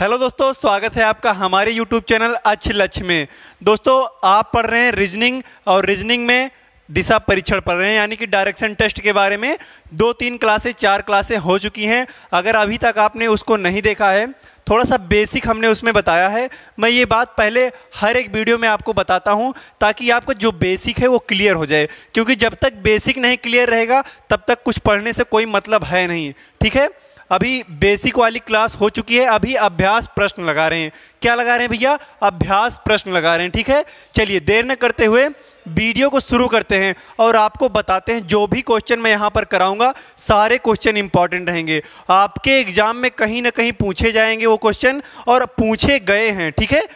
hello दोस्तों स्वागत है आपका हमारे यूट्यूब चैनल अच्छ लक्ष्य में दोस्तों आप पढ़ रहे हैं रीजनिंग और रीजनिंग में दिशा परीक्षण पढ़ रहे हैं यानी कि डायरेक्शन टेस्ट के बारे में दो तीन क्लासें चार क्लासें हो चुकी हैं अगर अभी तक आपने उसको नहीं देखा है थोड़ा सा बेसिक हमने उसमें बताया है मैं ये बात पहले हर एक वीडियो में आपको बताता हूँ ताकि आपको जो बेसिक है वो क्लियर हो जाए क्योंकि जब तक बेसिक नहीं क्लियर रहेगा तब तक कुछ पढ़ने से कोई मतलब है नहीं ठीक है अभी बेसिक वाली क्लास हो चुकी है अभी अभ्यास प्रश्न लगा रहे हैं क्या लगा रहे हैं भैया अभ्यास प्रश्न लगा रहे हैं ठीक है चलिए देर न करते हुए वीडियो को शुरू करते हैं और आपको बताते हैं जो भी क्वेश्चन मैं यहाँ पर कराऊंगा सारे क्वेश्चन इंपॉर्टेंट रहेंगे आपके एग्जाम में कहीं ना कहीं पूछे जाएंगे वो क्वेश्चन और पूछे गए हैं ठीक है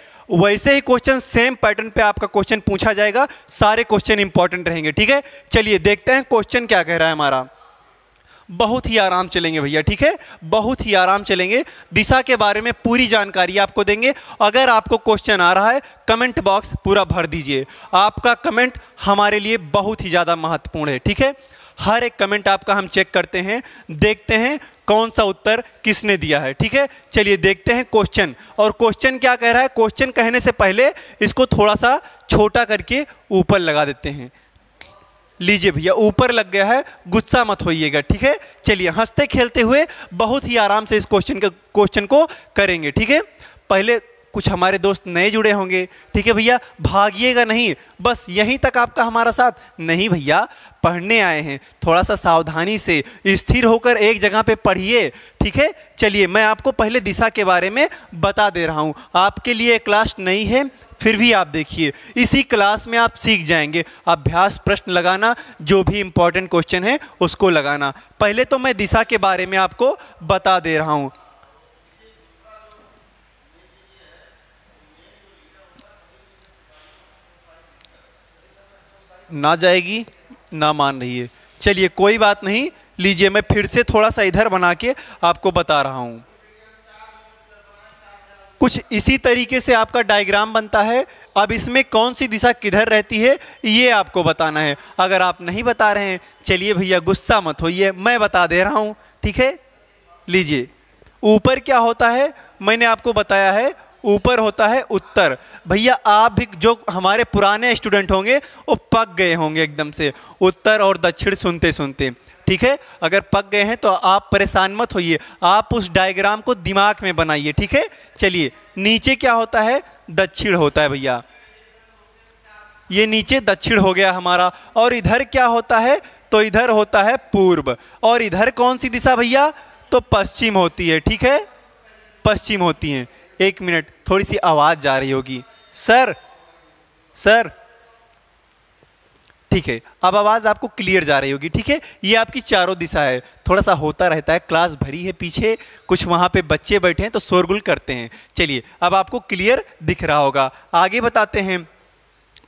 वैसे ही क्वेश्चन सेम पैटर्न पे आपका क्वेश्चन पूछा जाएगा सारे क्वेश्चन इंपॉर्टेंट रहेंगे ठीक है चलिए देखते हैं क्वेश्चन क्या कह रहा है हमारा बहुत ही आराम चलेंगे भैया ठीक है बहुत ही आराम चलेंगे दिशा के बारे में पूरी जानकारी आपको देंगे अगर आपको क्वेश्चन आ रहा है कमेंट बॉक्स पूरा भर दीजिए आपका कमेंट हमारे लिए बहुत ही ज़्यादा महत्वपूर्ण है ठीक है हर एक कमेंट आपका हम चेक करते हैं देखते हैं कौन सा उत्तर किसने दिया है ठीक है चलिए देखते हैं क्वेश्चन और क्वेश्चन क्या कह रहा है क्वेश्चन कहने से पहले इसको थोड़ा सा छोटा करके ऊपर लगा देते हैं लीजिए भैया ऊपर लग गया है गुस्सा मत होइएगा ठीक है चलिए हंसते खेलते हुए बहुत ही आराम से इस क्वेश्चन का क्वेश्चन को करेंगे ठीक है पहले कुछ हमारे दोस्त नए जुड़े होंगे ठीक है भैया भागिएगा नहीं बस यहीं तक आपका हमारा साथ नहीं भैया पढ़ने आए हैं थोड़ा सा सावधानी से स्थिर होकर एक जगह पे पढ़िए ठीक है चलिए मैं आपको पहले दिशा के बारे में बता दे रहा हूँ आपके लिए क्लास नहीं है फिर भी आप देखिए इसी क्लास में आप सीख जाएंगे अभ्यास प्रश्न लगाना जो भी इम्पोर्टेंट क्वेश्चन है उसको लगाना पहले तो मैं दिशा के बारे में आपको बता दे रहा हूँ ना जाएगी ना मान रही है चलिए कोई बात नहीं लीजिए मैं फिर से थोड़ा सा इधर बना के आपको बता रहा हूँ कुछ इसी तरीके से आपका डायग्राम बनता है अब इसमें कौन सी दिशा किधर रहती है ये आपको बताना है अगर आप नहीं बता रहे हैं चलिए भैया गुस्सा मत होइए मैं बता दे रहा हूँ ठीक है लीजिए ऊपर क्या होता है मैंने आपको बताया है ऊपर होता है उत्तर भैया आप भी जो हमारे पुराने स्टूडेंट होंगे वो पक गए होंगे एकदम से उत्तर और दक्षिण सुनते सुनते ठीक है अगर पक गए हैं तो आप परेशान मत होइए आप उस डायग्राम को दिमाग में बनाइए ठीक है चलिए नीचे क्या होता है दक्षिण होता है भैया ये नीचे दक्षिण हो गया हमारा और इधर क्या होता है तो इधर होता है पूर्व और इधर कौन सी दिशा भैया तो पश्चिम होती है ठीक है पश्चिम होती है एक मिनट थोड़ी सी आवाज़ जा रही होगी सर सर ठीक है अब आवाज़ आपको क्लियर जा रही होगी ठीक है ये आपकी चारों दिशा है थोड़ा सा होता रहता है क्लास भरी है पीछे कुछ वहां पे बच्चे बैठे हैं तो शोरगुल करते हैं चलिए अब आपको क्लियर दिख रहा होगा आगे बताते हैं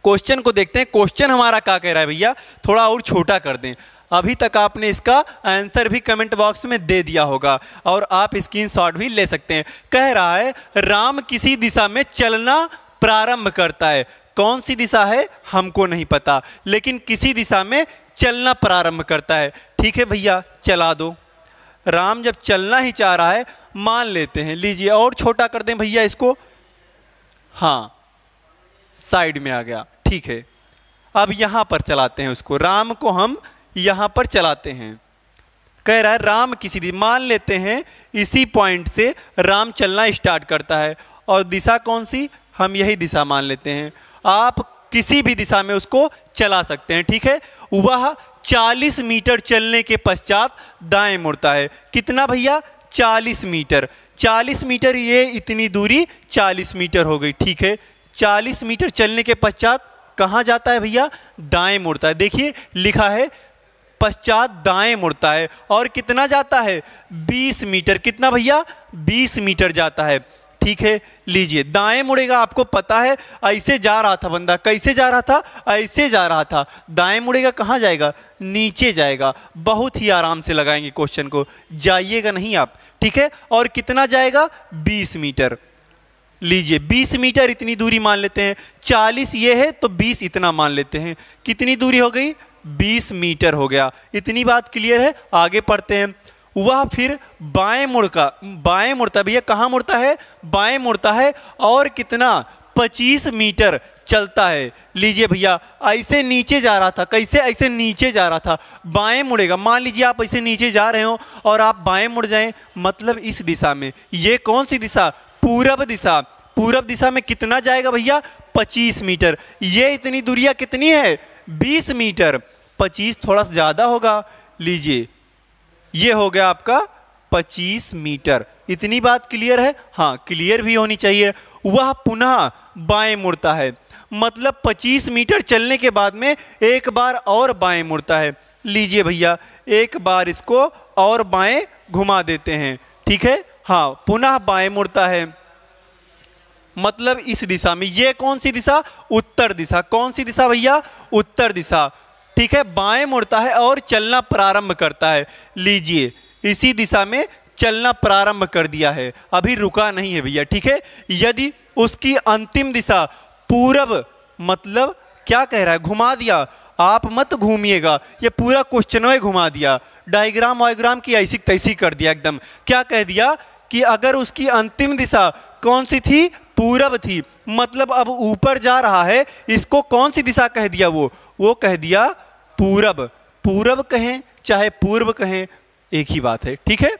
क्वेश्चन को देखते हैं क्वेश्चन हमारा क्या कह रहा है भैया थोड़ा और छोटा कर दें अभी तक आपने इसका आंसर भी कमेंट बॉक्स में दे दिया होगा और आप स्क्रीन भी ले सकते हैं कह रहा है राम किसी दिशा में चलना प्रारंभ करता है कौन सी दिशा है हमको नहीं पता लेकिन किसी दिशा में चलना प्रारंभ करता है ठीक है भैया चला दो राम जब चलना ही चाह रहा है मान लेते हैं लीजिए और छोटा कर दें भैया इसको हाँ साइड में आ गया ठीक है अब यहाँ पर चलाते हैं उसको राम को हम यहाँ पर चलाते हैं कह रहा है राम किसी दिन मान लेते हैं इसी पॉइंट से राम चलना स्टार्ट करता है और दिशा कौन सी हम यही दिशा मान लेते हैं आप किसी भी दिशा में उसको चला सकते हैं ठीक है वह 40 मीटर चलने के पश्चात दाएं मुड़ता है कितना भैया 40 मीटर 40 मीटर ये इतनी दूरी 40 मीटर हो गई ठीक है 40 मीटर चलने के पश्चात कहाँ जाता है भैया दाएं मुड़ता है देखिए लिखा है पश्चात दाएं मुड़ता है और कितना जाता है 20 मीटर कितना भैया 20 मीटर जाता है ठीक है लीजिए दाएं मुड़ेगा आपको पता है ऐसे जा रहा था बंदा कैसे जा रहा था ऐसे जा रहा था दाएं मुड़ेगा कहाँ जाएगा नीचे जाएगा बहुत ही आराम से लगाएंगे क्वेश्चन को जाइएगा नहीं आप ठीक है और कितना जाएगा 20 मीटर लीजिए 20 मीटर इतनी दूरी मान लेते हैं 40 ये है तो 20 इतना मान लेते हैं कितनी दूरी हो गई बीस मीटर हो गया इतनी बात क्लियर है आगे पढ़ते हैं वह फिर बाएं मुड़का बाएं मुड़ता भैया कहाँ मुड़ता है बाएं मुड़ता है और कितना 25 मीटर चलता है लीजिए भैया ऐसे नीचे जा रहा था कैसे ऐसे नीचे जा रहा था बाएं मुड़ेगा मान लीजिए आप ऐसे नीचे जा रहे हो और आप बाएं मुड़ जाएं मतलब इस दिशा में ये कौन सी दिशा पूरब दिशा पूरब दिशा में कितना जाएगा भैया 25 मीटर ये इतनी दूरिया कितनी है बीस मीटर पच्चीस थोड़ा सा ज़्यादा होगा लीजिए ये हो गया आपका पच्चीस मीटर इतनी बात क्लियर है हाँ क्लियर भी होनी चाहिए वह पुनः बाएं मुड़ता है मतलब 25 मीटर चलने के बाद में एक बार और बाएं मुड़ता है लीजिए भैया एक बार इसको और बाएं घुमा देते हैं ठीक है हाँ पुनः बाएं मुड़ता है मतलब इस दिशा में ये कौन सी दिशा उत्तर दिशा कौन सी दिशा भैया उत्तर दिशा ठीक है बाएं मुड़ता है और चलना प्रारंभ करता है लीजिए इसी दिशा में चलना प्रारंभ कर दिया है अभी रुका नहीं है भैया ठीक है यदि उसकी अंतिम दिशा पूरब मतलब क्या कह रहा है घुमा दिया आप मत घूमिएगा ये पूरा क्वेश्चन में घुमा दिया डायग्राम वायग्राम की ऐसी तैसी कर दिया एकदम क्या कह दिया कि अगर उसकी अंतिम दिशा कौन सी थी पूरब थी मतलब अब ऊपर जा रहा है इसको कौन सी दिशा कह दिया वो वो कह दिया पूरब पूरब कहें चाहे पूर्व कहें एक ही बात है ठीक है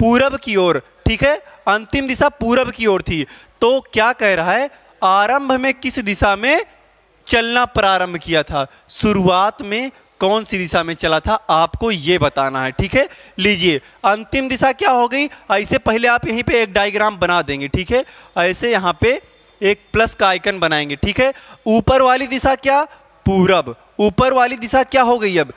पूरब की ओर ठीक है अंतिम दिशा पूरब की ओर थी तो क्या कह रहा है आरंभ में किस दिशा में चलना प्रारंभ किया था शुरुआत में कौन सी दिशा में चला था आपको ये बताना है ठीक है लीजिए अंतिम दिशा क्या हो गई ऐसे पहले आप यहीं पे एक डायग्राम बना देंगे ठीक है ऐसे यहाँ पे एक प्लस का आइकन बनाएंगे ठीक है ऊपर वाली दिशा क्या पूरब ऊपर वाली दिशा क्या हो गई अब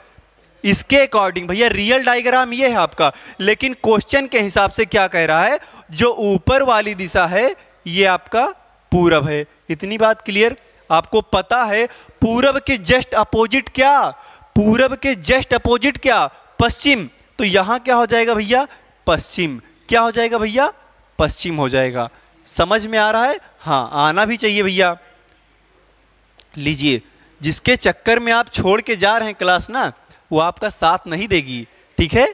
इसके अकॉर्डिंग भैया रियल डायग्राम ये है आपका लेकिन क्वेश्चन के हिसाब से क्या कह रहा है जो ऊपर वाली दिशा है ये आपका पूरब है इतनी बात क्लियर आपको पता है पूरब के जस्ट अपोजिट क्या पूरब के जस्ट अपोजिट क्या पश्चिम तो यहाँ क्या हो जाएगा भैया पश्चिम क्या हो जाएगा भैया पश्चिम हो जाएगा समझ में आ रहा है हाँ आना भी चाहिए भैया लीजिए जिसके चक्कर में आप छोड़ के जा रहे हैं क्लास ना वो आपका साथ नहीं देगी ठीक है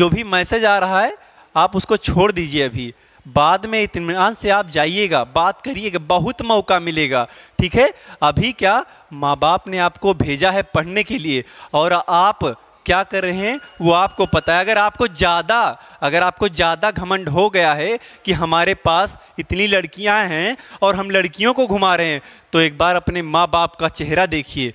जो भी मैसेज आ रहा है आप उसको छोड़ दीजिए अभी बाद में इतमान से आप जाइएगा बात करिएगा बहुत मौका मिलेगा ठीक है अभी क्या माँ बाप ने आपको भेजा है पढ़ने के लिए और आप क्या कर रहे हैं वो आपको पता है अगर आपको ज़्यादा अगर आपको ज़्यादा घमंड हो गया है कि हमारे पास इतनी लड़कियां हैं और हम लड़कियों को घुमा रहे हैं तो एक बार अपने माँ बाप का चेहरा देखिए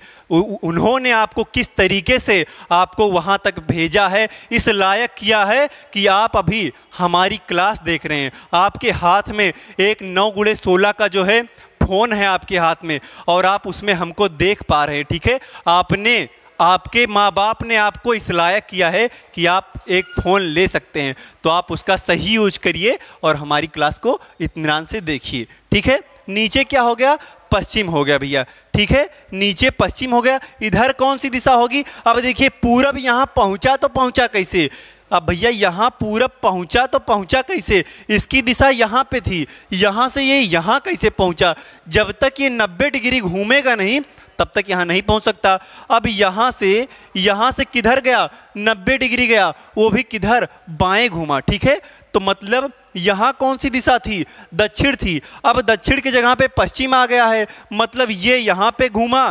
उन्होंने आपको किस तरीके से आपको वहाँ तक भेजा है इस लायक किया है कि आप अभी हमारी क्लास देख रहे हैं आपके हाथ में एक नौ गुड़े सोलह का जो है फोन है आपके हाथ में और आप उसमें हमको देख पा रहे हैं ठीक है आपने आपके माँ बाप ने आपको इस लायक किया है कि आप एक फ़ोन ले सकते हैं तो आप उसका सही यूज करिए और हमारी क्लास को इतमान से देखिए ठीक है नीचे क्या हो गया पश्चिम हो गया भैया ठीक है नीचे पश्चिम हो गया इधर कौन सी दिशा होगी अब देखिए पूरब यहाँ पहुँचा तो पहुँचा कैसे अब भैया यहाँ पूरब पहुँचा तो पहुँचा कैसे इसकी दिशा यहाँ पे थी यहाँ से ये यहाँ कैसे पहुँचा जब तक ये नब्बे डिग्री घूमेगा नहीं तब तक यहाँ नहीं पहुँच सकता अब यहाँ से यहाँ से किधर गया नब्बे डिग्री गया वो भी किधर बाएँ घूमा ठीक है तो मतलब यहाँ कौन सी दिशा थी दक्षिण थी अब दक्षिण की जगह पे पश्चिम आ गया है मतलब ये यहाँ पे घूमा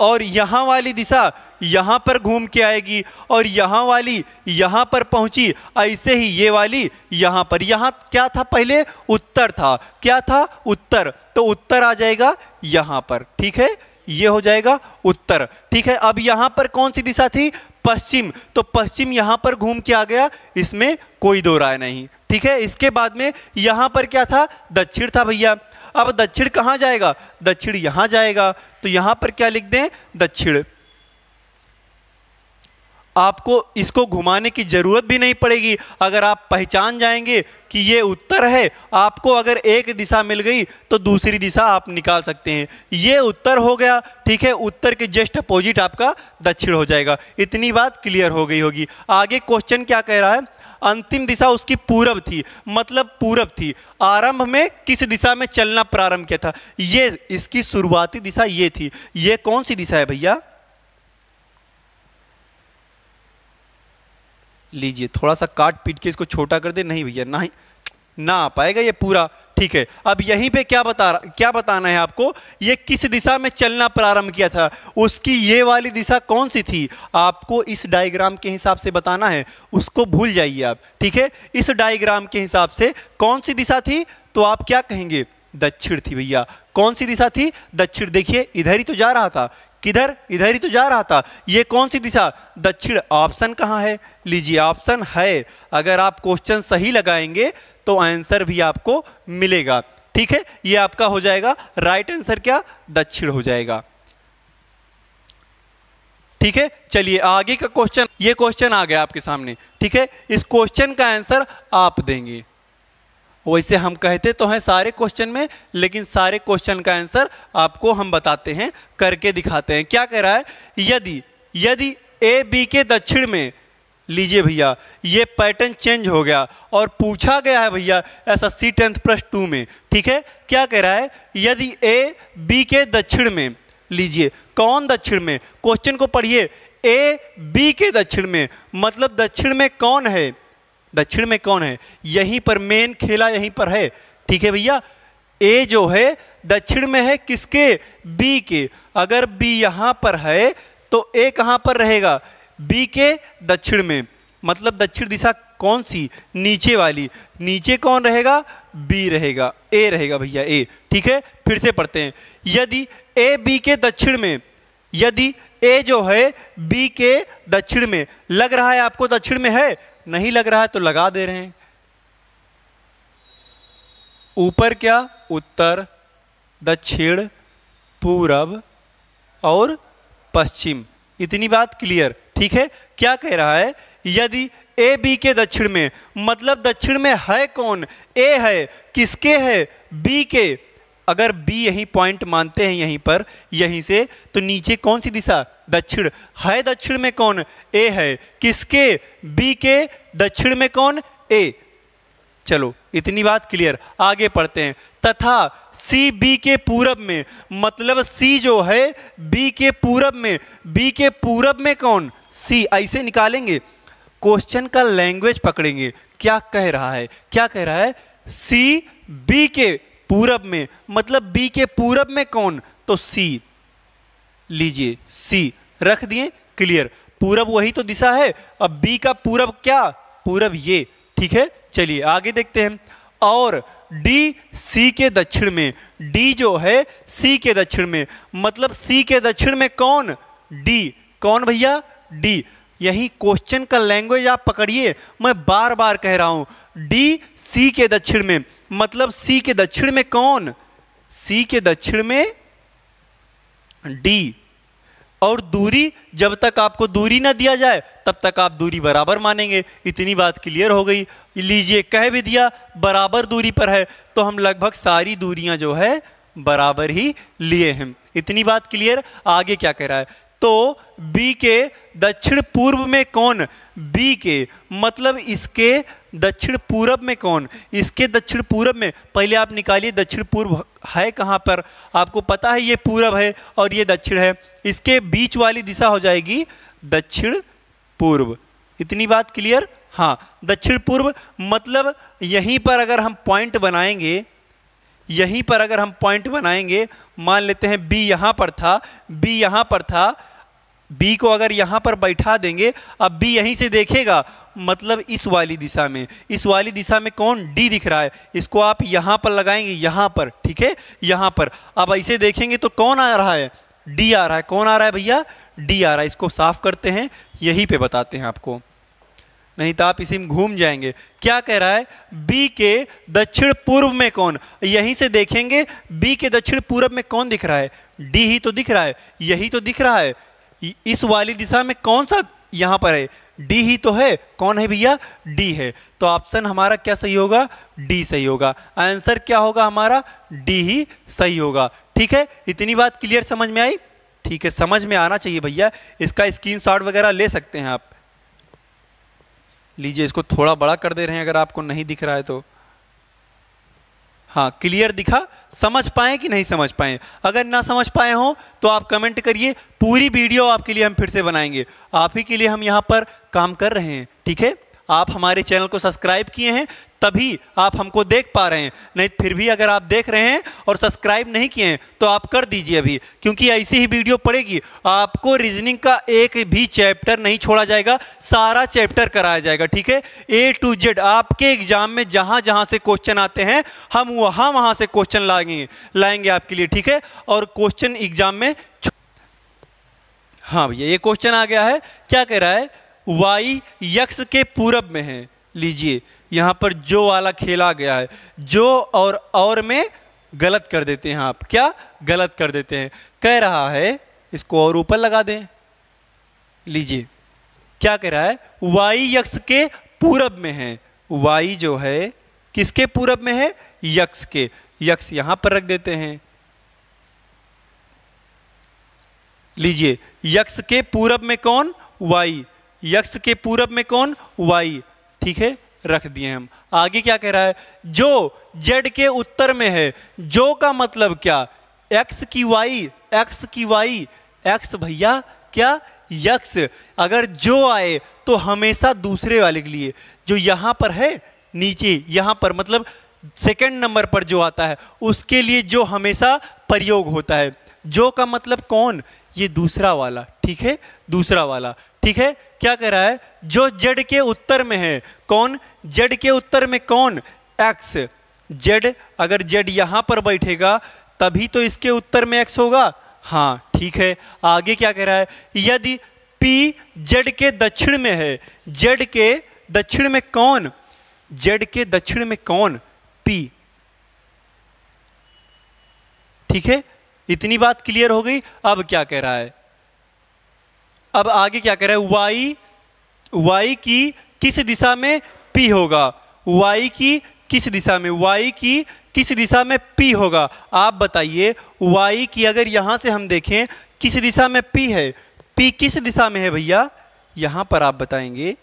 और यहाँ वाली दिशा यहाँ पर घूम के आएगी और यहाँ वाली यहाँ पर पहुँची ऐसे ही ये वाली यहाँ पर यहाँ क्या था पहले उत्तर था क्या था उत्तर तो उत्तर आ जाएगा यहाँ पर ठीक है ये हो जाएगा उत्तर ठीक है अब यहाँ पर कौन सी दिशा थी पश्चिम तो पश्चिम यहाँ पर घूम के आ गया इसमें कोई दो राय नहीं ठीक है इसके बाद में यहाँ पर क्या था दक्षिण था भैया अब दक्षिण कहाँ जाएगा दक्षिण यहाँ जाएगा तो यहाँ पर क्या लिख दें दक्षिण आपको इसको घुमाने की ज़रूरत भी नहीं पड़ेगी अगर आप पहचान जाएंगे कि ये उत्तर है आपको अगर एक दिशा मिल गई तो दूसरी दिशा आप निकाल सकते हैं ये उत्तर हो गया ठीक है उत्तर के जस्ट अपोजिट आपका दक्षिण हो जाएगा इतनी बात क्लियर हो गई होगी आगे क्वेश्चन क्या कह रहा है अंतिम दिशा उसकी पूरब थी मतलब पूरब थी आरंभ में किस दिशा में चलना प्रारंभ किया था ये इसकी शुरुआती दिशा ये थी ये कौन सी दिशा है भैया लीजिए थोड़ा सा काट पीट के इसको छोटा कर दे नहीं भैया ना ना आ पाएगा ये पूरा ठीक है अब यहीं पे क्या बता क्या बताना है आपको ये किस दिशा में चलना प्रारंभ किया था उसकी ये वाली दिशा कौन सी थी आपको इस डायग्राम के हिसाब से बताना है उसको भूल जाइए आप ठीक है इस डायग्राम के हिसाब से कौन सी दिशा थी तो आप क्या कहेंगे दक्षिण थी भैया कौन सी दिशा थी दक्षिण देखिए इधर ही तो जा रहा था किधर इधर ही तो जा रहा था ये कौन सी दिशा दक्षिण ऑप्शन कहाँ है लीजिए ऑप्शन है अगर आप क्वेश्चन सही लगाएंगे तो आंसर भी आपको मिलेगा ठीक है ये आपका हो जाएगा राइट आंसर क्या दक्षिण हो जाएगा ठीक है चलिए आगे का क्वेश्चन ये क्वेश्चन आ गया आपके सामने ठीक है इस क्वेश्चन का आंसर आप देंगे वैसे हम कहते तो हैं सारे क्वेश्चन में लेकिन सारे क्वेश्चन का आंसर आपको हम बताते हैं करके दिखाते हैं क्या कह रहा है यदि यदि ए बी के दक्षिण में लीजिए भैया ये पैटर्न चेंज हो गया और पूछा गया है भैया ऐसा सी टेंथ प्लस टू में ठीक है क्या कह रहा है यदि ए बी के दक्षिण में लीजिए कौन दक्षिण में क्वेश्चन को पढ़िए ए बी के दक्षिण में मतलब दक्षिण में कौन है दक्षिण में कौन है यहीं पर मेन खेला यहीं पर है ठीक है भैया ए जो है दक्षिण में है किसके बी के अगर बी यहाँ पर है तो ए कहाँ पर रहेगा बी के दक्षिण में मतलब दक्षिण दिशा कौन सी नीचे वाली नीचे कौन रहेगा बी रहेगा ए रहेगा भैया ए ठीक है फिर से पढ़ते हैं यदि ए बी के दक्षिण में यदि ए जो है बी के दक्षिण में लग रहा है आपको दक्षिण में है नहीं लग रहा है तो लगा दे रहे हैं ऊपर क्या उत्तर दक्षिण पूरब और पश्चिम इतनी बात क्लियर ठीक है क्या कह रहा है यदि ए बी के दक्षिण में मतलब दक्षिण में है कौन ए है किसके है बी के अगर बी यहीं पॉइंट मानते हैं यहीं पर यहीं से तो नीचे कौन सी दिशा दक्षिण है दक्षिण में कौन ए है किसके बी के दक्षिण में कौन ए चलो इतनी बात क्लियर आगे पढ़ते हैं तथा सी बी के पूरब में मतलब सी जो है बी के पूरब में बी के पूरब में कौन सी ऐसे निकालेंगे क्वेश्चन का लैंग्वेज पकड़ेंगे क्या कह रहा है क्या कह रहा है सी बी के पूरब में मतलब बी के पूरब में कौन तो सी लीजिए सी रख दिए क्लियर पूरब वही तो दिशा है अब बी का पूरब क्या पूरब ये ठीक है चलिए आगे देखते हैं और डी सी के दक्षिण में डी जो है सी के दक्षिण में मतलब सी के दक्षिण में कौन डी कौन भैया डी यही क्वेश्चन का लैंग्वेज आप पकड़िए मैं बार बार कह रहा हूं डी सी के दक्षिण में मतलब सी के दक्षिण में कौन सी के दक्षिण में डी और दूरी जब तक आपको दूरी ना दिया जाए तब तक आप दूरी बराबर मानेंगे इतनी बात क्लियर हो गई लीजिए कह भी दिया बराबर दूरी पर है तो हम लगभग सारी दूरियां जो है बराबर ही लिए हैं इतनी बात क्लियर आगे क्या कह रहा है तो बी के दक्षिण पूर्व में कौन बी के मतलब इसके दक्षिण पूर्व में कौन इसके दक्षिण पूर्व में पहले आप निकालिए दक्षिण पूर्व है कहाँ पर आपको पता है ये पूर्व है और ये दक्षिण है इसके बीच वाली दिशा हो जाएगी दक्षिण पूर्व इतनी बात क्लियर हाँ दक्षिण पूर्व मतलब यहीं पर अगर हम पॉइंट बनाएंगे यहीं पर अगर हम पॉइंट बनाएंगे मान लेते हैं बी यहाँ पर था बी यहाँ पर था बी को अगर यहाँ पर बैठा देंगे अब बी यहीं से देखेगा मतलब इस वाली दिशा में इस वाली दिशा में कौन डी दिख रहा है इसको आप यहाँ पर लगाएंगे यहाँ पर ठीक है यहाँ पर अब ऐसे देखेंगे तो कौन आ रहा है डी आ रहा है कौन आ रहा है भैया डी आ रहा है इसको साफ करते हैं यहीं पे बताते हैं आपको नहीं तो आप इसी में घूम जाएंगे क्या कह रहा है बी के दक्षिण पूर्व में कौन यहीं से देखेंगे बी के दक्षिण पूर्व में कौन दिख रहा है डी ही तो दिख रहा है यही तो दिख रहा है इस वाली दिशा में कौन सा यहाँ पर है डी ही तो है कौन है भैया डी है तो ऑप्शन हमारा क्या सही होगा डी सही होगा आंसर क्या होगा हमारा डी ही सही होगा ठीक है इतनी बात क्लियर समझ में आई ठीक है समझ में आना चाहिए भैया इसका शॉट वगैरह ले सकते हैं आप लीजिए इसको थोड़ा बड़ा कर दे रहे हैं अगर आपको नहीं दिख रहा है तो हाँ क्लियर दिखा समझ पाए कि नहीं समझ पाए अगर ना समझ पाए हो तो आप कमेंट करिए पूरी वीडियो आपके लिए हम फिर से बनाएंगे आप ही के लिए हम यहाँ पर काम कर रहे हैं ठीक है आप हमारे चैनल को सब्सक्राइब किए हैं तभी आप हमको देख पा रहे हैं नहीं फिर भी अगर आप देख रहे हैं और सब्सक्राइब नहीं किए हैं तो आप कर दीजिए अभी क्योंकि ऐसी ही वीडियो पड़ेगी आपको रीजनिंग का एक भी चैप्टर नहीं छोड़ा जाएगा सारा चैप्टर कराया जाएगा ठीक है ए टू जेड आपके एग्जाम में जहाँ जहाँ से क्वेश्चन आते हैं हम वहाँ वहाँ से क्वेश्चन लाएंगे लाएंगे आपके लिए ठीक है और क्वेश्चन एग्जाम में हाँ भैया ये क्वेश्चन आ गया है क्या कह रहा है वाई यक्ष के पूरब में है लीजिए यहाँ पर जो वाला खेला गया है जो और और में गलत कर देते हैं आप क्या गलत कर देते हैं कह रहा है इसको और ऊपर लगा दें लीजिए क्या कह रहा है वाई यक्ष के पूरब में है वाई जो है किसके पूरब में है यक्ष के यक्ष यहां पर रख देते हैं लीजिए यक्ष के पूरब में कौन वाई यक्ष के पूरब में कौन वाई ठीक है रख दिए हम आगे क्या कह रहा है जो जेड के उत्तर में है जो का मतलब क्या एक्स की वाई एक्स की वाई एक्स भैया क्या यक्ष अगर जो आए तो हमेशा दूसरे वाले के लिए जो यहाँ पर है नीचे यहाँ पर मतलब सेकेंड नंबर पर जो आता है उसके लिए जो हमेशा प्रयोग होता है जो का मतलब कौन ये दूसरा वाला ठीक है दूसरा वाला ठीक है क्या कह रहा है जो जेड के उत्तर में है कौन जेड के उत्तर में कौन एक्स जेड अगर जेड यहां पर बैठेगा तभी तो इसके उत्तर में एक्स होगा हाँ ठीक है आगे क्या कह रहा है यदि पी जेड के दक्षिण में है जेड के दक्षिण में कौन जेड के दक्षिण में कौन पी ठीक है इतनी बात क्लियर हो गई अब क्या कह रहा है अब आगे क्या कह रहा है वाई वाई की किस दिशा में पी होगा वाई की किस दिशा में वाई की किस दिशा में पी होगा आप बताइए वाई की अगर यहाँ से हम देखें किस दिशा में पी है पी किस दिशा में है भैया यहाँ पर आप बताएंगे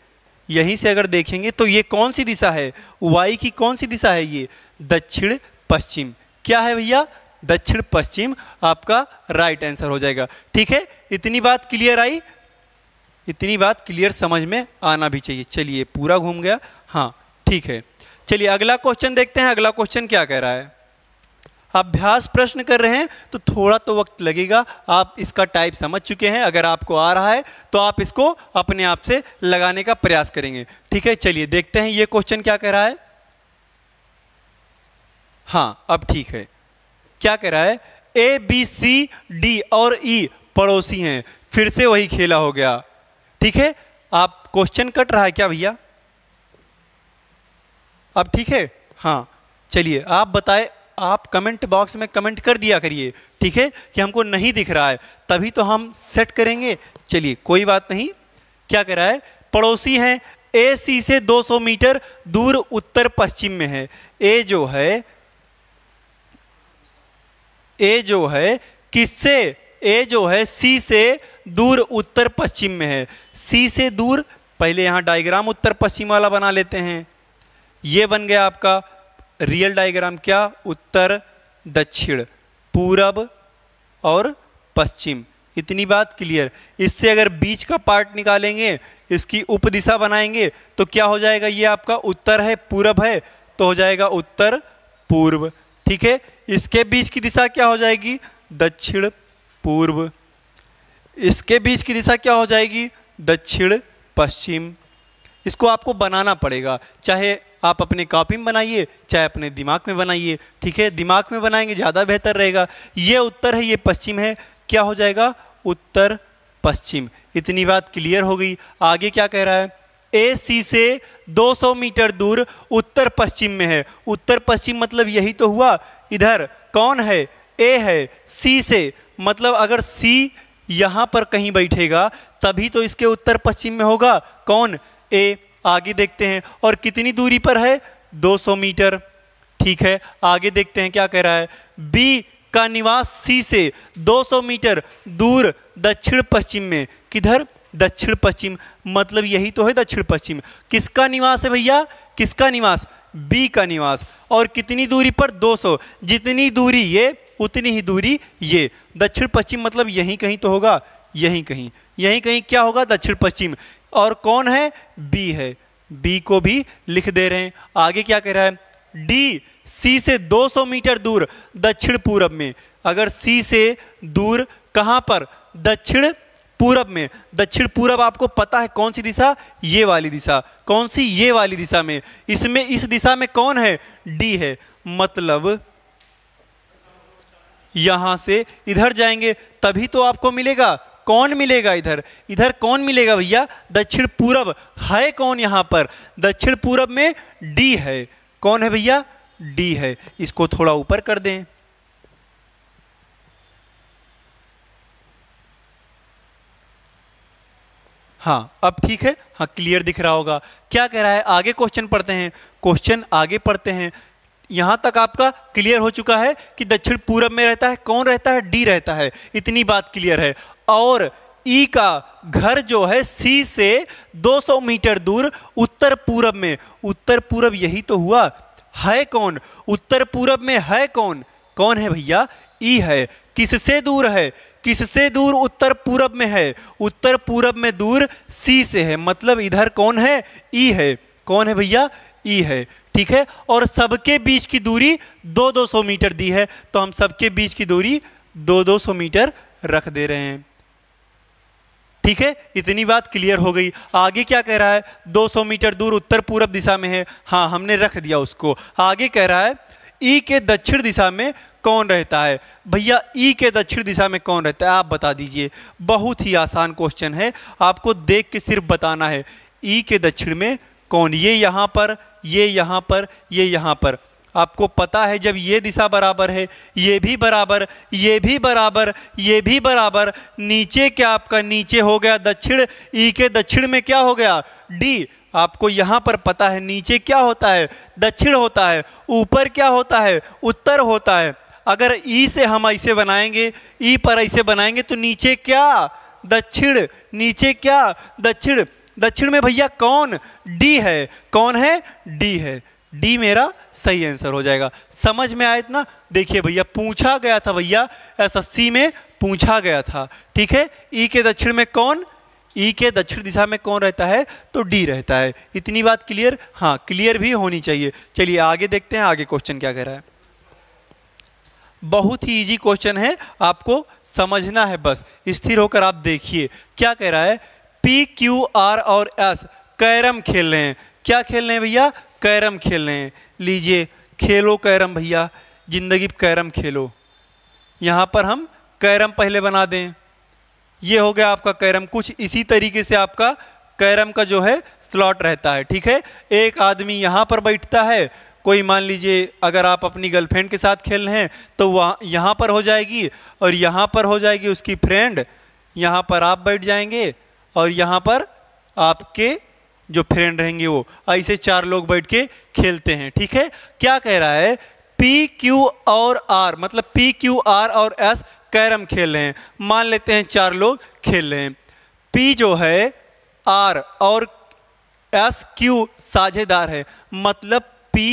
यहीं से अगर देखेंगे तो ये कौन सी दिशा है वाई की कौन सी दिशा है ये दक्षिण पश्चिम क्या है भैया दक्षिण पश्चिम आपका राइट आंसर हो जाएगा ठीक है इतनी बात क्लियर आई इतनी बात क्लियर समझ में आना भी चाहिए चलिए पूरा घूम गया हाँ ठीक है चलिए अगला क्वेश्चन देखते हैं अगला क्वेश्चन क्या कह रहा है अभ्यास प्रश्न कर रहे हैं तो थोड़ा तो वक्त लगेगा आप इसका टाइप समझ चुके हैं अगर आपको आ रहा है तो आप इसको अपने आप से लगाने का प्रयास करेंगे ठीक है चलिए देखते हैं ये क्वेश्चन क्या कह रहा है हाँ अब ठीक है क्या कह रहा है ए बी सी डी और ई e, पड़ोसी हैं फिर से वही खेला हो गया ठीक है आप क्वेश्चन कट रहा है क्या भैया अब ठीक है हाँ चलिए आप बताए आप कमेंट बॉक्स में कमेंट कर दिया करिए ठीक है कि हमको नहीं दिख रहा है तभी तो हम सेट करेंगे चलिए कोई बात नहीं क्या कह रहा है पड़ोसी हैं ए सी से 200 मीटर दूर उत्तर पश्चिम में है ए जो है ए जो है किससे ए जो है सी से दूर उत्तर पश्चिम में है सी से दूर पहले यहाँ डायग्राम उत्तर पश्चिम वाला बना लेते हैं ये बन गया आपका रियल डायग्राम क्या उत्तर दक्षिण पूरब और पश्चिम इतनी बात क्लियर इससे अगर बीच का पार्ट निकालेंगे इसकी उपदिशा बनाएंगे तो क्या हो जाएगा ये आपका उत्तर है पूरब है तो हो जाएगा उत्तर पूर्व ठीक है इसके बीच की दिशा क्या हो जाएगी दक्षिण पूर्व इसके बीच की दिशा क्या हो जाएगी दक्षिण पश्चिम इसको आपको बनाना पड़ेगा चाहे आप अपने कॉपी में बनाइए चाहे अपने दिमाग में बनाइए ठीक है दिमाग में बनाएंगे ज़्यादा बेहतर रहेगा ये उत्तर है ये पश्चिम है क्या हो जाएगा उत्तर पश्चिम इतनी बात क्लियर हो गई आगे क्या कह रहा है ए सी से 200 मीटर दूर उत्तर पश्चिम में है उत्तर पश्चिम मतलब यही तो हुआ इधर कौन है ए है सी से मतलब अगर सी यहां पर कहीं बैठेगा तभी तो इसके उत्तर पश्चिम में होगा कौन ए आगे देखते हैं और कितनी दूरी पर है 200 मीटर ठीक है आगे देखते हैं क्या कह रहा है बी का निवास सी से 200 मीटर दूर दक्षिण पश्चिम में किधर दक्षिण पश्चिम मतलब यही तो है दक्षिण पश्चिम किसका निवास है भैया किसका निवास बी का निवास और कितनी दूरी पर 200 जितनी दूरी ये उतनी ही दूरी ये दक्षिण पश्चिम मतलब यहीं कहीं तो होगा यहीं कहीं यहीं कहीं क्या होगा दक्षिण पश्चिम और कौन है बी है बी को भी लिख दे रहे हैं आगे क्या कह रहा है डी सी से 200 मीटर दूर दक्षिण पूरब में अगर सी से दूर कहाँ पर दक्षिण पूरब में दक्षिण पूरब आपको पता है कौन सी दिशा ये वाली दिशा कौन सी ये वाली दिशा में इसमें इस दिशा में कौन है डी है मतलब यहां से इधर जाएंगे तभी तो आपको मिलेगा कौन मिलेगा इधर इधर कौन मिलेगा भैया दक्षिण पूरब है कौन यहाँ पर दक्षिण पूरब में डी है कौन है भैया डी है इसको थोड़ा ऊपर कर दें हाँ अब ठीक है हाँ क्लियर दिख रहा होगा क्या कह रहा है आगे क्वेश्चन पढ़ते हैं क्वेश्चन आगे पढ़ते हैं यहां तक आपका क्लियर हो चुका है कि दक्षिण पूरब में रहता है कौन रहता है डी रहता है इतनी बात क्लियर है और ई का घर जो है सी से 200 मीटर दूर उत्तर पूरब में उत्तर पूरब यही तो हुआ है कौन उत्तर पूरब में है कौन कौन है भैया ई है किससे दूर है किससे दूर उत्तर पूरब में है उत्तर पूरब में दूर सी से है मतलब इधर कौन है ई है कौन है भैया ई है ठीक है और सबके बीच की दूरी दो दो सौ मीटर दी है तो हम सबके बीच की दूरी दो दो सौ मीटर रख दे रहे हैं ठीक है इतनी बात क्लियर हो गई आगे क्या कह रहा है 200 मीटर दूर उत्तर पूर्व दिशा में है हाँ हमने रख दिया उसको आगे कह रहा है ई के दक्षिण दिशा में कौन रहता है भैया ई के दक्षिण दिशा में कौन रहता है आप बता दीजिए बहुत ही आसान क्वेश्चन है आपको देख के सिर्फ बताना है ई के दक्षिण में कौन ये यहाँ पर ये यहाँ पर ये यहाँ पर आपको पता है जब ये दिशा बराबर है ये भी बराबर ये भी बराबर ये भी बराबर नीचे क्या आपका नीचे हो गया दक्षिण ई के दक्षिण में क्या हो गया डी आपको यहाँ पर पता है नीचे क्या होता है दक्षिण होता है ऊपर क्या होता है उत्तर होता है अगर ई से हम ऐसे बनाएंगे ई पर ऐसे बनाएंगे तो नीचे क्या दक्षिण नीचे क्या दक्षिण दक्षिण में भैया कौन डी है कौन है डी है डी मेरा सही आंसर हो जाएगा समझ में आया इतना देखिए भैया पूछा गया था भैया एसएससी में पूछा गया था ठीक है ई e के दक्षिण में कौन ई e के दक्षिण दिशा में कौन रहता है तो डी रहता है इतनी बात क्लियर हाँ क्लियर भी होनी चाहिए चलिए आगे देखते हैं आगे क्वेश्चन क्या कह रहा है बहुत ही इजी क्वेश्चन है आपको समझना है बस स्थिर होकर आप देखिए क्या कह रहा है पी क्यू आर और एस कैरम खेल रहे हैं क्या खेल रहे हैं भैया कैरम खेल रहे हैं लीजिए खेलो कैरम भैया ज़िंदगी कैरम खेलो यहाँ पर हम कैरम पहले बना दें ये हो गया आपका कैरम कुछ इसी तरीके से आपका कैरम का जो है स्लॉट रहता है ठीक है एक आदमी यहाँ पर बैठता है कोई मान लीजिए अगर आप अपनी गर्लफ्रेंड के साथ खेल रहे हैं तो वहाँ यहाँ पर हो जाएगी और यहाँ पर हो जाएगी उसकी फ्रेंड यहाँ पर आप बैठ जाएंगे और यहाँ पर आपके जो फ्रेंड रहेंगे वो ऐसे चार लोग बैठ के खेलते हैं ठीक है क्या कह रहा है पी क्यू मतलब और आर मतलब पी क्यू आर और एस कैरम खेल रहे हैं मान लेते हैं चार लोग खेल रहे हैं पी जो है आर और एस क्यू साझेदार है मतलब पी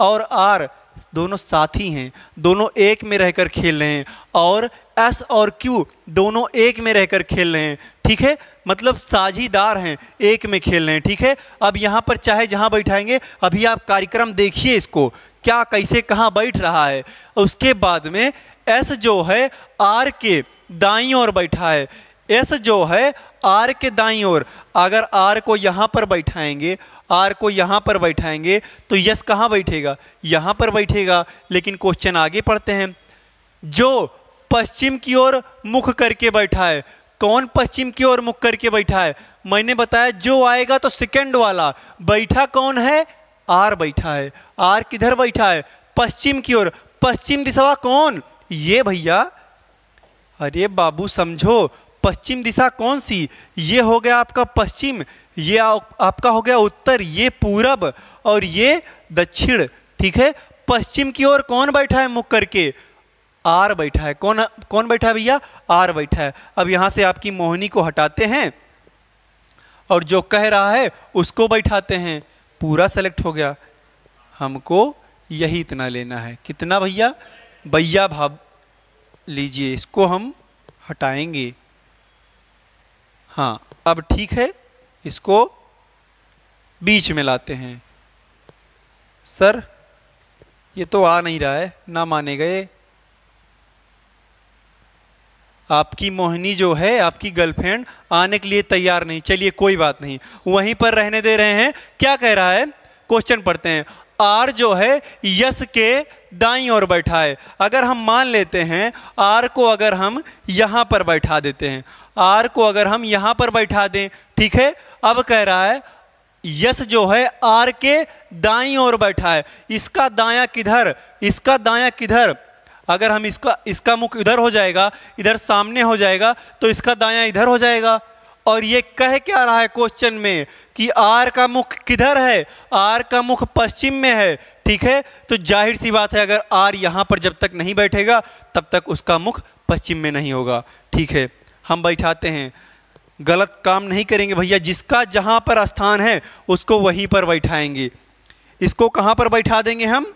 और आर दोनों साथी हैं दोनों एक में रहकर खेल रहे हैं और एस और क्यू दोनों एक में रहकर खेल रहे हैं ठीक है मतलब साझीदार हैं एक में खेल रहे हैं ठीक है अब यहाँ पर चाहे जहाँ बैठाएंगे अभी आप कार्यक्रम देखिए इसको क्या कैसे कहाँ बैठ रहा है उसके बाद में एस जो है आर के दाई और बैठा है एस जो है आर के दाई और अगर आर को यहाँ पर बैठाएंगे आर को यहाँ पर बैठाएंगे तो यस कहाँ बैठेगा यहाँ पर बैठेगा लेकिन क्वेश्चन आगे पढ़ते हैं जो पश्चिम की ओर मुख करके बैठा है कौन पश्चिम की ओर मुख करके बैठा है मैंने बताया जो आएगा तो सेकंड वाला बैठा कौन है आर बैठा है आर किधर बैठा है पश्चिम की ओर पश्चिम दिशा कौन ये भैया अरे बाबू समझो पश्चिम दिशा कौन सी ये हो गया आपका पश्चिम ये आपका हो गया उत्तर ये पूरब और ये दक्षिण ठीक है पश्चिम की ओर कौन बैठा है मुख करके आर बैठा है कौन कौन बैठा है भैया आर बैठा है अब यहाँ से आपकी मोहनी को हटाते हैं और जो कह रहा है उसको बैठाते हैं पूरा सेलेक्ट हो गया हमको यही इतना लेना है कितना भैया भैया भाव लीजिए इसको हम हटाएंगे हाँ अब ठीक है इसको बीच में लाते हैं सर ये तो आ नहीं रहा है ना माने गए आपकी मोहिनी जो है आपकी गर्लफ्रेंड आने के लिए तैयार नहीं चलिए कोई बात नहीं वहीं पर रहने दे रहे हैं क्या कह रहा है क्वेश्चन पढ़ते हैं आर जो है यश के दाई और बैठा है अगर हम मान लेते हैं आर को अगर हम यहाँ पर बैठा देते हैं आर को अगर हम यहाँ पर बैठा दें ठीक है अब कह रहा है यश जो है आर के दाई ओर बैठा है इसका दाया किधर इसका दाया किधर अगर हम इसका इसका मुख इधर हो जाएगा इधर सामने हो जाएगा तो इसका दाया इधर हो जाएगा और ये कह क्या रहा है क्वेश्चन में कि आर का मुख किधर है आर का मुख पश्चिम में है ठीक है तो जाहिर सी बात है अगर आर यहाँ पर जब तक नहीं बैठेगा तब तक उसका मुख पश्चिम में नहीं होगा ठीक है हम बैठाते हैं गलत काम नहीं करेंगे भैया जिसका जहाँ पर स्थान है उसको वहीं पर बैठाएंगे इसको कहाँ पर बैठा देंगे हम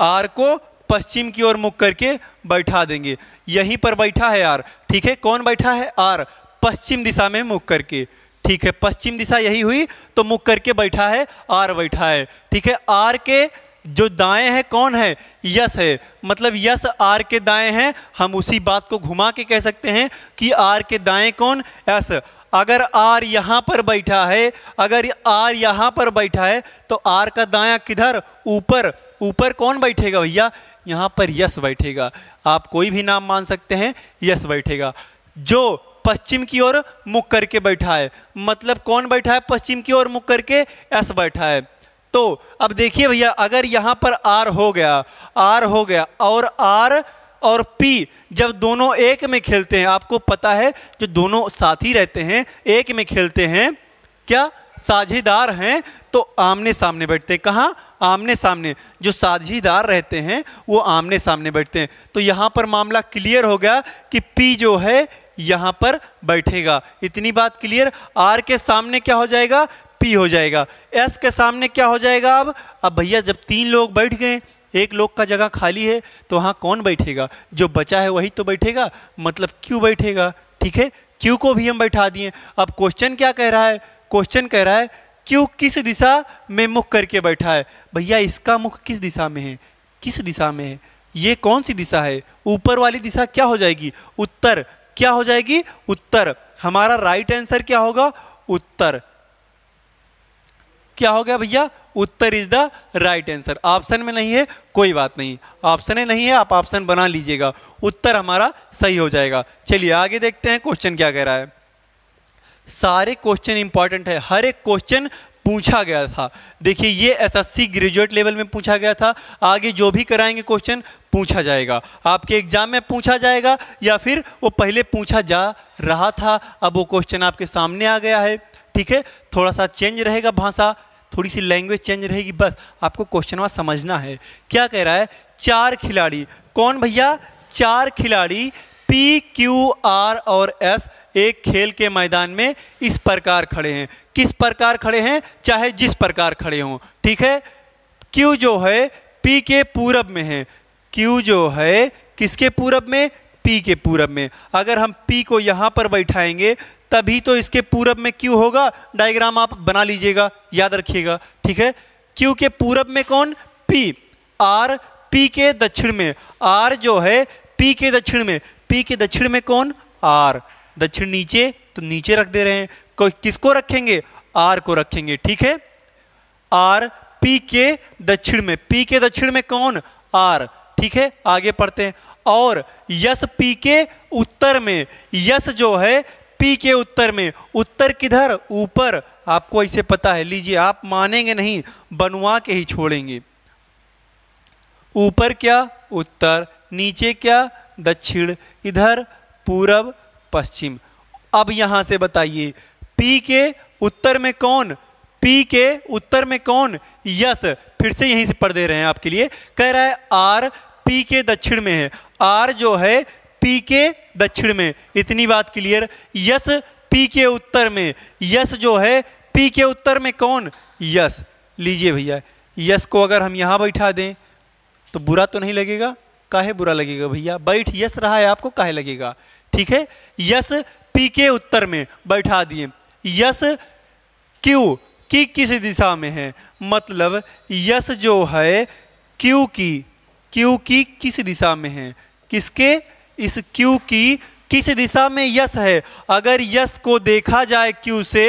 आर को पश्चिम की ओर मुख करके बैठा देंगे यहीं पर बैठा है आर ठीक है कौन बैठा है आर पश्चिम दिशा में मुख करके ठीक है पश्चिम दिशा यही हुई तो मुख करके बैठा है आर बैठा है ठीक है आर के जो दाएं है कौन है यस है मतलब यस आर के दाएं हैं हम उसी बात को घुमा के कह सकते हैं कि आर के दाएं कौन यस अगर आर यहाँ पर बैठा है अगर आर यहाँ पर बैठा है तो आर का दाया किधर ऊपर ऊपर कौन बैठेगा भैया यहाँ पर यस बैठेगा आप कोई भी नाम मान सकते हैं यस बैठेगा जो पश्चिम की ओर मुख करके बैठा है मतलब कौन बैठा है पश्चिम की ओर मुख करके एस बैठा है तो अब देखिए भैया अगर यहां पर आर हो गया आर हो गया और आर और पी जब दोनों एक में खेलते हैं आपको पता है जो दोनों साथी रहते हैं एक में खेलते हैं क्या साझेदार हैं तो आमने सामने बैठते हैं कहाँ आमने सामने जो साझेदार रहते हैं वो आमने सामने बैठते हैं तो यहाँ पर मामला क्लियर हो गया कि पी जो है यहाँ पर बैठेगा इतनी बात क्लियर आर के सामने क्या हो जाएगा पी हो जाएगा एस के सामने क्या हो जाएगा अब अब भैया जब तीन लोग बैठ गए एक लोग का जगह खाली है तो वहाँ कौन बैठेगा जो बचा है वही तो बैठेगा मतलब क्यों बैठेगा ठीक है क्यू को भी हम बैठा दिए अब क्वेश्चन क्या कह रहा है क्वेश्चन कह रहा है क्यों किस दिशा में मुख करके बैठा है भैया इसका मुख किस दिशा में है किस दिशा में है ये कौन सी दिशा है ऊपर वाली दिशा क्या हो जाएगी उत्तर क्या हो जाएगी उत्तर हमारा राइट आंसर क्या होगा उत्तर क्या हो गया भैया उत्तर is the right answer option में नहीं है कोई बात नहीं ऑप्शन नहीं है आप ऑप्शन बना लीजिएगा उत्तर हमारा सही हो जाएगा चलिए आगे देखते हैं क्वेश्चन क्या कह रहा है सारे क्वेश्चन इंपॉर्टेंट है हर एक क्वेश्चन पूछा गया था देखिए ये एसएससी ग्रेजुएट लेवल में पूछा गया था आगे जो भी कराएंगे क्वेश्चन पूछा जाएगा आपके एग्जाम में पूछा जाएगा या फिर वो पहले पूछा जा रहा था अब वो क्वेश्चन आपके सामने आ गया है ठीक है थोड़ा सा चेंज रहेगा भाषा थोड़ी सी लैंग्वेज चेंज रहेगी बस आपको क्वेश्चन वहाँ समझना है क्या कह रहा है चार खिलाड़ी कौन भैया चार खिलाड़ी पी क्यू आर और एस एक खेल के मैदान में इस प्रकार खड़े हैं किस प्रकार खड़े हैं चाहे जिस प्रकार खड़े हों ठीक है क्यू जो है पी के पूरब में है क्यू जो है किसके पूरब में पी के पूरब में अगर हम पी को यहाँ पर बैठाएंगे तभी तो इसके पूरब में क्यू होगा डायग्राम आप बना लीजिएगा याद रखिएगा ठीक है क्यू के पूरब में कौन पी आर पी के दक्षिण में आर जो है पी के दक्षिण में पी के दक्षिण में कौन आर दक्षिण नीचे तो नीचे रख दे रहे हैं कोई किसको रखेंगे आर को रखेंगे ठीक है आर पी के दक्षिण में पी के दक्षिण में कौन आर ठीक है आगे पढ़ते हैं और यस पी के उत्तर में यस जो है पी के उत्तर में उत्तर किधर ऊपर आपको ऐसे पता है लीजिए आप मानेंगे नहीं बनवा के ही छोड़ेंगे ऊपर क्या उत्तर नीचे क्या दक्षिण इधर पूरब पश्चिम अब यहां से बताइए पी के उत्तर में कौन पी के उत्तर में कौन यस फिर से यहीं से पढ़ दे रहे हैं आपके लिए कह रहा है आर पी के दक्षिण में है आर जो है पी के दक्षिण में इतनी बात क्लियर यस पी के उत्तर में यस जो है पी के उत्तर में कौन यस लीजिए भैया यस को अगर हम यहाँ बैठा दें तो बुरा तो नहीं लगेगा काहे बुरा लगेगा भैया बैठ यस रहा है आपको काहे लगेगा ठीक है यस पी के उत्तर में बैठा दिए यस क्यू की किस दिशा में है मतलब यस जो है क्यू की क्यू की किस दिशा में है किसके इस क्यू की किस दिशा में यश है अगर यश को देखा जाए क्यू से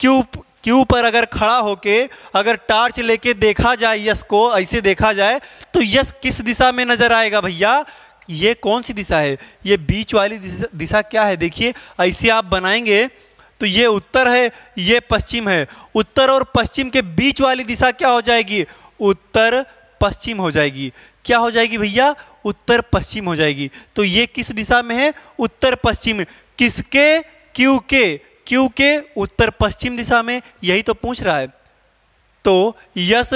क्यू क्यू पर अगर खड़ा होके अगर टार्च लेके देखा जाए यश को ऐसे देखा जाए तो यश किस दिशा में नजर आएगा भैया ये कौन सी दिशा है ये बीच वाली दिशा, दिशा क्या है देखिए ऐसे आप बनाएंगे तो ये उत्तर है ये पश्चिम है उत्तर और पश्चिम के बीच वाली दिशा क्या हो जाएगी उत्तर पश्चिम हो जाएगी क्या हो जाएगी भैया उत्तर पश्चिम हो जाएगी तो ये किस दिशा में है उत्तर पश्चिम किसके क्यू के क्यू के उत्तर पश्चिम दिशा में यही तो पूछ रहा है तो यस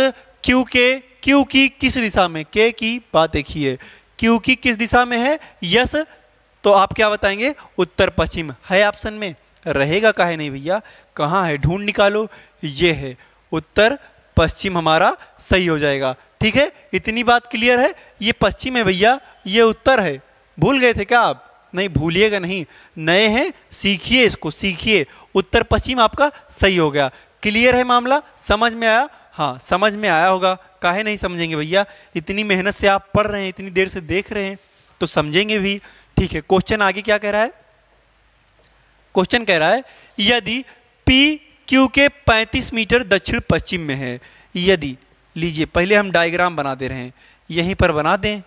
क्यू के क्यू की किस दिशा में के की बात देखिए क्यू की किस दिशा में है यस तो आप क्या बताएंगे उत्तर पश्चिम है ऑप्शन में रहेगा काहे नहीं भैया कहाँ है ढूंढ निकालो ये है उत्तर पश्चिम हमारा सही हो जाएगा ठीक है इतनी बात क्लियर है ये पश्चिम है भैया ये उत्तर है भूल गए थे क्या आप नहीं भूलिएगा नहीं नए हैं सीखिए इसको सीखिए उत्तर पश्चिम आपका सही हो गया क्लियर है मामला समझ में आया हाँ समझ में आया होगा काहे नहीं समझेंगे भैया इतनी मेहनत से आप पढ़ रहे हैं इतनी देर से देख रहे हैं तो समझेंगे भी ठीक है क्वेश्चन आगे क्या कह रहा है क्वेश्चन कह रहा है यदि पी क्यू के 35 मीटर दक्षिण पश्चिम में है यदि लीजिए पहले हम डायग्राम बना दे रहे हैं यहीं पर बना दें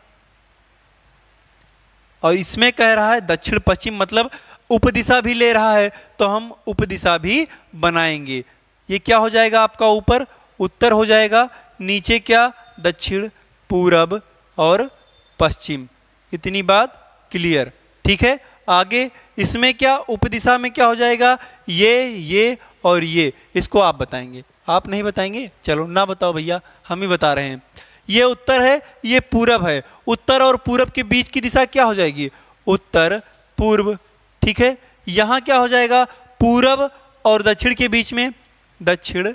और इसमें कह रहा है दक्षिण पश्चिम मतलब उपदिशा भी ले रहा है तो हम उपदिशा भी बनाएंगे ये क्या हो जाएगा आपका ऊपर उत्तर हो जाएगा नीचे क्या दक्षिण पूरब और पश्चिम इतनी बात क्लियर ठीक है आगे इसमें क्या उपदिशा में क्या हो जाएगा ये ये और ये इसको आप बताएंगे आप नहीं बताएंगे चलो ना बताओ भैया हम ही बता रहे हैं ये उत्तर है ये पूरब है उत्तर और पूरब के बीच की दिशा क्या हो जाएगी उत्तर पूर्व ठीक है यहाँ क्या हो जाएगा पूरब और दक्षिण के बीच में दक्षिण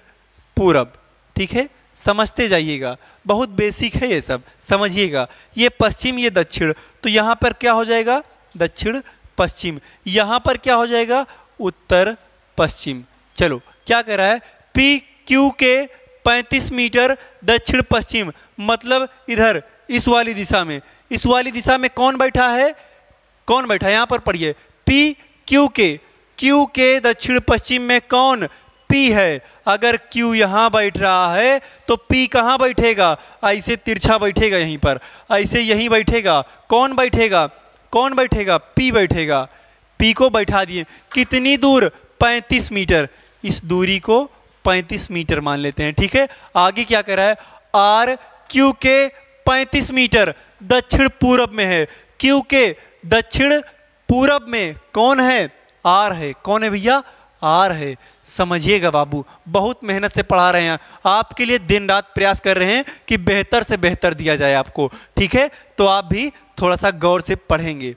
पूरब ठीक है समझते जाइएगा बहुत बेसिक है ये सब समझिएगा ये पश्चिम ये दक्षिण तो यहाँ पर क्या हो जाएगा दक्षिण पश्चिम यहाँ पर क्या हो जाएगा उत्तर पश्चिम चलो क्या कह रहा है पी क्यू के 35 मीटर दक्षिण पश्चिम मतलब इधर इस वाली दिशा में इस वाली दिशा में कौन बैठा है कौन बैठा है यहाँ पर पढ़िए पी क्यू के क्यू के दक्षिण पश्चिम में कौन पी है अगर क्यू यहाँ बैठ रहा है तो पी कहाँ बैठेगा ऐसे तिरछा बैठेगा यहीं पर ऐसे यहीं बैठेगा कौन बैठेगा कौन बैठेगा पी बैठेगा पी को बैठा दिए कितनी दूर 35 मीटर इस दूरी को 35 मीटर मान लेते हैं ठीक है आगे क्या कह रहा है आर क्यू के 35 मीटर दक्षिण पूरब में है क्यू के दक्षिण पूरब में कौन है आर है कौन है भैया आर है समझिएगा बाबू बहुत मेहनत से पढ़ा रहे हैं आपके लिए दिन रात प्रयास कर रहे हैं कि बेहतर से बेहतर दिया जाए आपको ठीक है तो आप भी थोड़ा सा गौर से पढ़ेंगे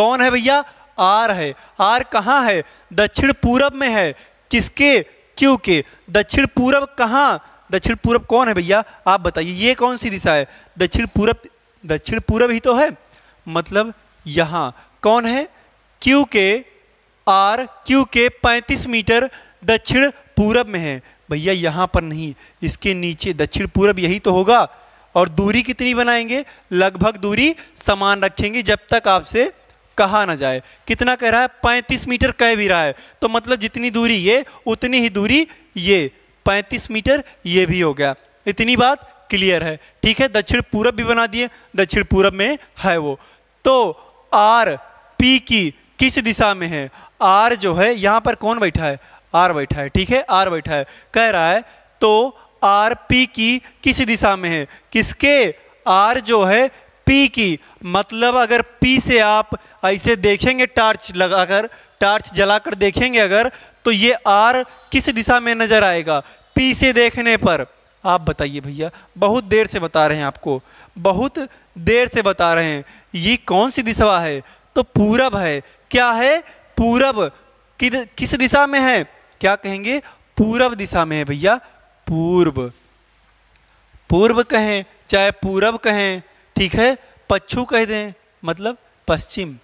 कौन है भैया आर है आर कहाँ है दक्षिण पूरब में है किसके क्योंकि दक्षिण पूर्व कहाँ दक्षिण पूर्व कौन है भैया आप बताइए ये कौन सी दिशा है दक्षिण पूर्व दक्षिण पूर्व ही तो है मतलब यहाँ कौन है क्यू के आर क्यू के पैंतीस मीटर दक्षिण पूरब में है भैया यहाँ पर नहीं इसके नीचे दक्षिण पूर्व यही तो होगा और दूरी कितनी बनाएंगे लगभग दूरी समान रखेंगे जब तक आपसे कहा ना जाए कितना कह रहा है पैंतीस मीटर कह भी रहा है तो मतलब जितनी दूरी ये उतनी ही दूरी ये पैंतीस मीटर ये भी हो गया इतनी बात क्लियर है ठीक है दक्षिण पूरब भी बना दिए दक्षिण पूरब में है वो तो आर पी की किस दिशा में है आर जो है यहाँ पर कौन बैठा है आर बैठा है ठीक है आर बैठा है कह रहा है तो आर पी की किस दिशा में है किसके आर जो है पी की मतलब अगर पी से आप ऐसे देखेंगे टार्च लगाकर टार्च जलाकर देखेंगे अगर तो ये आर किस दिशा में नज़र आएगा पी से देखने पर आप बताइए भैया बहुत देर से बता रहे हैं आपको बहुत देर से बता रहे हैं ये कौन सी दिशा है तो पूरब है क्या है पूरब कि, किस दिशा में है क्या कहेंगे पूरब दिशा में है भैया पूर्व पूर्व कहें चाहे पूरब कहें ठीक है पच्छू कह दें मतलब पश्चिम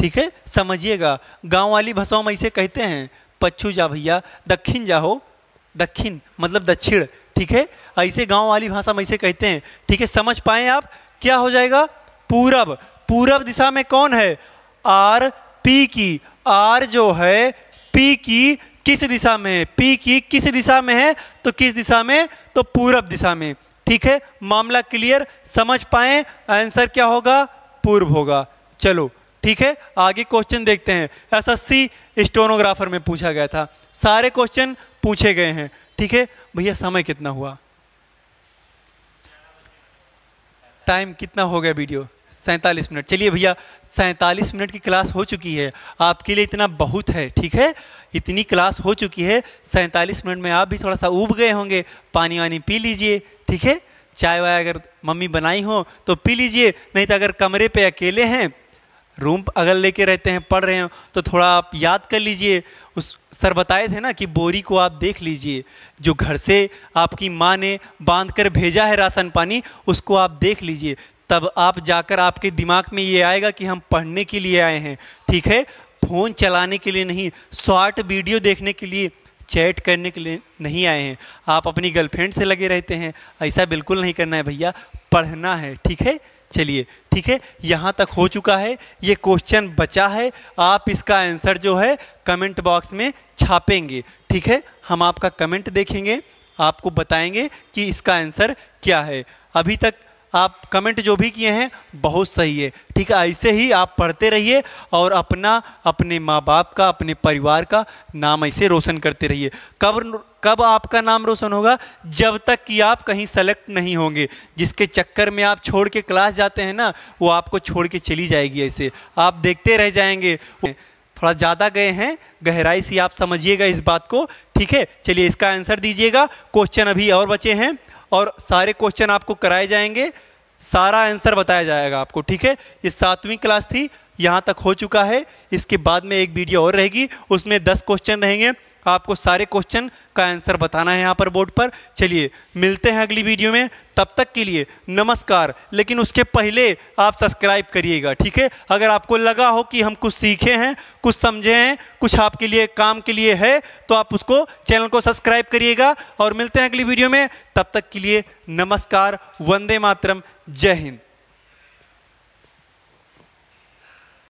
ठीक है समझिएगा गांव वाली भाषाओं में इसे कहते हैं पच्छू जा भैया दक्षिण जाओ दक्षिण मतलब दक्षिण ठीक है ऐसे गांव वाली भाषा में इसे कहते हैं ठीक है समझ पाए आप क्या हो जाएगा पूरब पूरब दिशा में कौन है आर पी की आर जो है पी की किस दिशा में है पी की किस दिशा में है तो किस दिशा में तो पूर्व दिशा में ठीक है मामला क्लियर समझ पाए आंसर क्या होगा पूर्व होगा चलो ठीक है आगे क्वेश्चन देखते हैं एसएससी स्टोनोग्राफर में पूछा गया था सारे क्वेश्चन पूछे गए हैं ठीक है भैया समय कितना हुआ टाइम कितना हो गया वीडियो सैंतालीस मिनट चलिए भैया सैंतालीस मिनट की क्लास हो चुकी है आपके लिए इतना बहुत है ठीक है इतनी क्लास हो चुकी है सैंतालीस मिनट में आप भी थोड़ा सा उब गए होंगे पानी वानी पी लीजिए ठीक है चाय वाय अगर मम्मी बनाई हो तो पी लीजिए नहीं तो अगर कमरे पे अकेले हैं रूम अगर लेके रहते हैं पढ़ रहे हो तो थोड़ा आप याद कर लीजिए उस सर बताए थे ना कि बोरी को आप देख लीजिए जो घर से आपकी माँ ने बांध कर भेजा है राशन पानी उसको आप देख लीजिए तब आप जाकर आपके दिमाग में ये आएगा कि हम पढ़ने के लिए आए हैं ठीक है फ़ोन चलाने के लिए नहीं शॉर्ट वीडियो देखने के लिए चैट करने के लिए नहीं आए हैं आप अपनी गर्लफ्रेंड से लगे रहते हैं ऐसा बिल्कुल नहीं करना है भैया पढ़ना है ठीक है चलिए ठीक है यहाँ तक हो चुका है ये क्वेश्चन बचा है आप इसका आंसर जो है कमेंट बॉक्स में छापेंगे ठीक है हम आपका कमेंट देखेंगे आपको बताएंगे कि इसका आंसर क्या है अभी तक आप कमेंट जो भी किए हैं बहुत सही है ठीक है ऐसे ही आप पढ़ते रहिए और अपना अपने माँ बाप का अपने परिवार का नाम ऐसे रोशन करते रहिए कब कब आपका नाम रोशन होगा जब तक कि आप कहीं सेलेक्ट नहीं होंगे जिसके चक्कर में आप छोड़ के क्लास जाते हैं ना वो आपको छोड़ के चली जाएगी ऐसे आप देखते रह जाएंगे थोड़ा ज़्यादा गए हैं गहराई से आप समझिएगा इस बात को ठीक है चलिए इसका आंसर दीजिएगा क्वेश्चन अभी और बचे हैं और सारे क्वेश्चन आपको कराए जाएंगे सारा आंसर बताया जाएगा आपको ठीक है ये सातवीं क्लास थी यहाँ तक हो चुका है इसके बाद में एक वीडियो और रहेगी उसमें दस क्वेश्चन रहेंगे आपको सारे क्वेश्चन का आंसर बताना है यहाँ पर बोर्ड पर चलिए मिलते हैं अगली वीडियो में तब तक के लिए नमस्कार लेकिन उसके पहले आप सब्सक्राइब करिएगा ठीक है अगर आपको लगा हो कि हम कुछ सीखे हैं कुछ समझे हैं कुछ आपके लिए काम के लिए है तो आप उसको चैनल को सब्सक्राइब करिएगा और मिलते हैं अगली वीडियो में तब तक के लिए नमस्कार वंदे मातरम जय हिंद